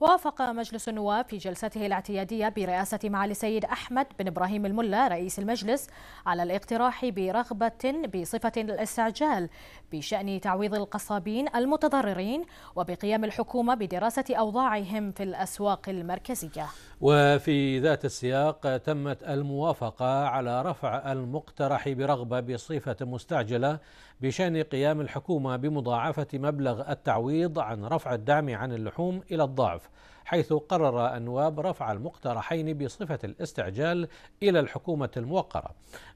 وافق مجلس النواب في جلسته الاعتيادية برئاسة معالي السيد أحمد بن إبراهيم الملا رئيس المجلس على الاقتراح برغبة بصفة الاستعجال بشأن تعويض القصابين المتضررين وبقيام الحكومة بدراسة أوضاعهم في الأسواق المركزية وفي ذات السياق تمت الموافقة على رفع المقترح برغبة بصفة مستعجلة بشأن قيام الحكومة بمضاعفة مبلغ التعويض عن رفع الدعم عن اللحوم إلى الضعف حيث قرر النواب رفع المقترحين بصفة الاستعجال إلى الحكومة الموقرة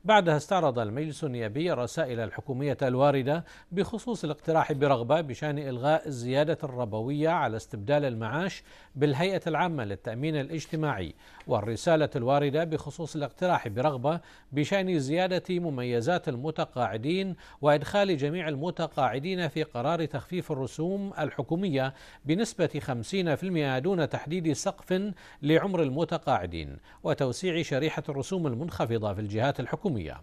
بعدها استعرض المجلس النيابي الرسائل الحكومية الواردة بخصوص الاقتراح برغبة بشأن إلغاء الزيادة الربوية على استبدال المعاش بالهيئة العامة للتأمين الاجتماعي والرسالة الواردة بخصوص الاقتراح برغبة بشأن زيادة مميزات المتقاعدين وإدخال جميع المتقاعدين في قرار تخفيف الرسوم الحكومية بنسبة 50% دون تحديد سقف لعمر المتقاعدين وتوسيع شريحة الرسوم المنخفضة في الجهات الحكومية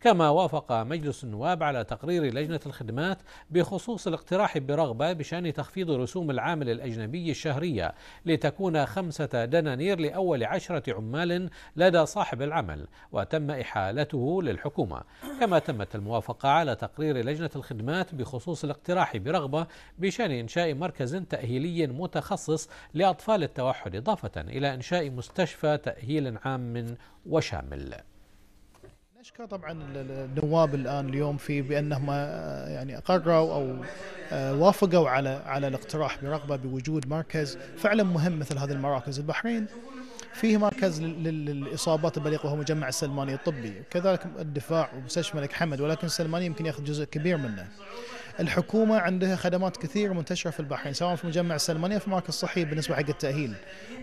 كما وافق مجلس النواب على تقرير لجنة الخدمات بخصوص الاقتراح برغبة بشأن تخفيض رسوم العامل الأجنبي الشهرية لتكون خمسة دنانير لأول عشرة عمال لدى صاحب العمل وتم إحالته للحكومة كما تمت الموافقة على تقرير لجنة الخدمات بخصوص الاقتراح برغبة بشأن إنشاء مركز تأهيلي متخصص لأ لأطفال التوحد إضافة إلى إنشاء مستشفى تأهيل عام وشامل نشكر طبعا النواب الان اليوم في بانهم آه، يعني اقروا او آه، وافقوا على على الاقتراح برغبه بوجود مركز فعلا مهم مثل هذه المراكز البحرين فيه مركز للاصابات البليغه وهو مجمع السلماني الطبي كذلك الدفاع ومستشفى الملك حمد ولكن السلماني يمكن ياخذ جزء كبير منه الحكومه عندها خدمات كثيره منتشره في البحرين سواء في مجمع السلمانيه في مركز صحي بالنسبه حق التاهيل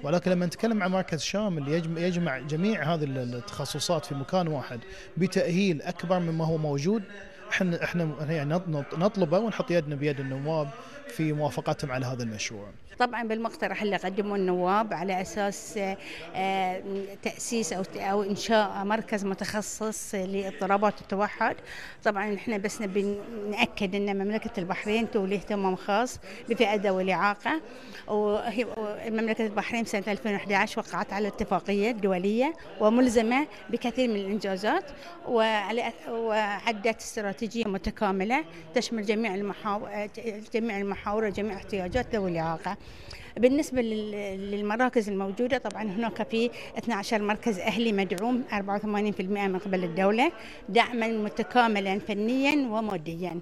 ولكن لما نتكلم عن مركز شام اللي يجمع جميع هذه التخصصات في مكان واحد بتاهيل اكبر مما هو موجود احنا احنا يعني نطلبه ونحط يدنا بيد النواب في موافقتهم على هذا المشروع طبعا بالمقترح اللي قدمه النواب على اساس آه، تاسيس او او انشاء مركز متخصص لاضطرابات التوحد طبعا احنا بس نبي ناكد ان مملكه البحرين تولي اهتمام خاص بفئه ذوي الاعاقه وهي مملكه البحرين سنه 2011 وقعت على اتفاقيه دوليه وملزمه بكثير من الانجازات وعلى وعدت استراتيجيه متكامله تشمل جميع المحاور جميع المحاور محاورة جميع احتياجات ذوي الإعاقة بالنسبة للمراكز الموجودة طبعا هناك في 12 مركز أهلي مدعوم 84% من قبل الدولة دعما متكاملا فنيا وماديا